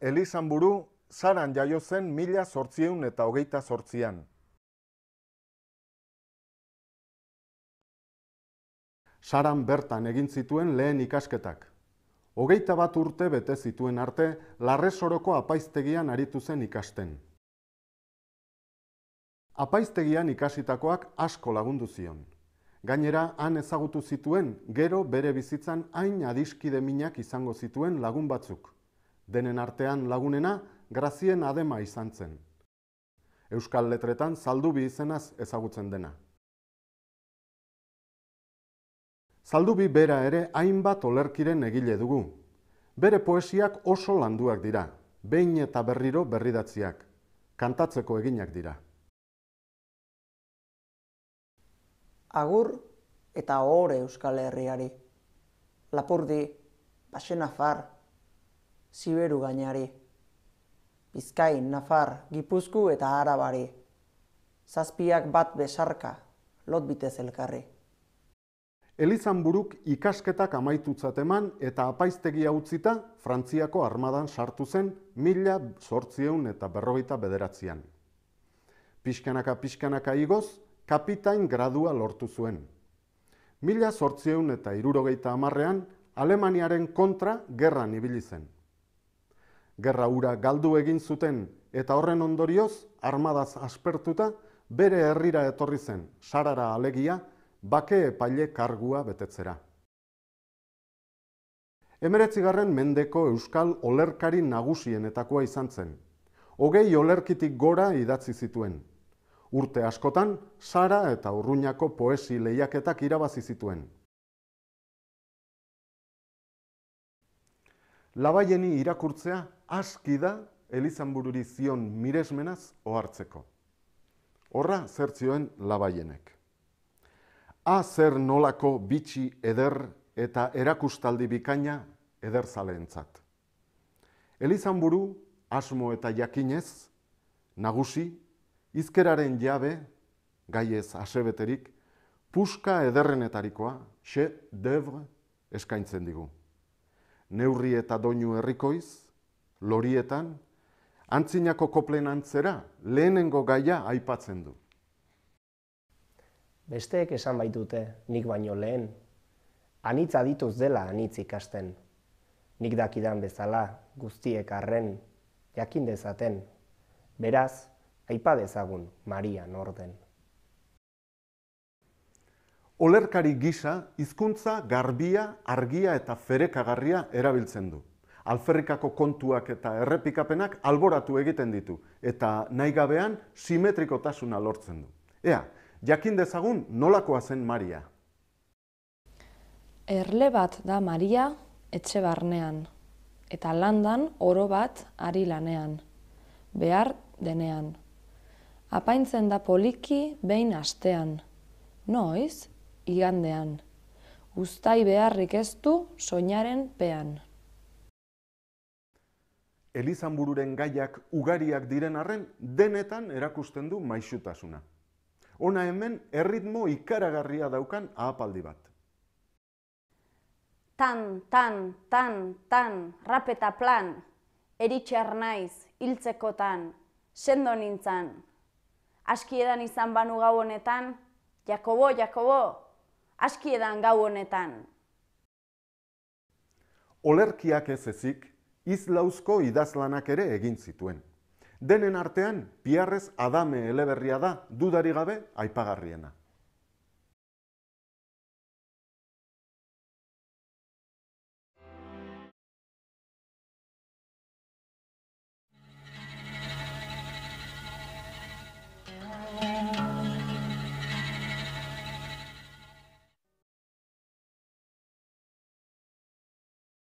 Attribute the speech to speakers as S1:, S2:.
S1: Elizan buru zaran zen mila sortzieun eta hogeita sortzian. Saran bertan egin zituen lehen ikasketak. Hogeita bat urte bete zituen arte, larresoroko apaiztegian aritu zen ikasten. Apaiztegian ikasitakoak asko lagundu zion. Gainera, han ezagutu zituen, gero bere bizitzan hain adiskide minak izango zituen lagun batzuk denen artean lagunena grazien adema izan zen. Euskal letretan zaldubi izenaz ezagutzen dena. Zaldubi bera ere hainbat olerkiren egile dugu. Bere poesiak oso landuak dira, behin eta berriro berridatziak, kantatzeko eginak dira. Agur eta ohore Euskal Herriari. Lapurdi, Basenafar, ziberu gainari. Bizkain, Nafar, Gipuzku eta Arabari. Zazpiak bat besarka, lot bitez elkarri. Elizan buruk ikasketak amaitutzat eman eta apaiztegi utzita Frantziako armadan sartu zen mila sortzieun eta berrogeita bederatzean. Piskanaka piskanaka igoz, kapitain gradua lortu zuen. Mila sortzieun eta irurogeita amarrean, Alemaniaren kontra gerran ibili zen gerra ura galdu egin zuten eta horren ondorioz, armadaz aspertuta, bere herrira etorri zen, sarara alegia, bake epaile kargua betetzera. Emeretzigarren mendeko euskal olerkari nagusienetakoa izan zen. Hogei olerkitik gora idatzi zituen. Urte askotan, sara eta urruñako poesi lehiaketak irabazi zituen. labaieni irakurtzea aski da Elizan zion miresmenaz ohartzeko. Horra zertzioen zioen labaienek. A zer nolako bitxi eder eta erakustaldi bikaina eder zaleentzat. Elizan asmo eta jakinez, nagusi, izkeraren jabe, gaiez asebeterik, puska ederrenetarikoa, xe, devre, eskaintzen digu. Neurri eta doinu herrikoiz lorietan antzinako antzera lehenengo gaia aipatzen du. Besteek esan baitute, nik baino lehen anitza dituz dela anitz ikasten. Nik dakidan bezala guztiek arren jakin dezaten. Beraz, aipa dezagun Maria norden Olerkari gisa, hizkuntza garbia, argia eta ferekagarria erabiltzen du. Alferrikako kontuak eta errepikapenak alboratu egiten ditu, eta nahi gabean simetrikotasuna lortzen du. Ea, jakin dezagun nolakoa zen Maria. Erle bat da Maria etxe barnean, eta landan oro bat ari lanean, behar denean. Apaintzen da poliki behin astean, noiz igandean. Uztai beharrik ez du soinaren pean. Elizan gaiak ugariak diren arren denetan erakusten du maixutasuna. Ona hemen erritmo ikaragarria daukan ahapaldi bat. Tan, tan, tan, tan, rapeta plan, eritxar naiz, hiltzekotan, sendo nintzan. Askiedan izan banu gau honetan, Jakobo, Jakobo, aski gau honetan. Olerkiak ez ezik, izlauzko idazlanak ere egin zituen. Denen artean, piarrez Adame eleberria da dudari gabe aipagarriena.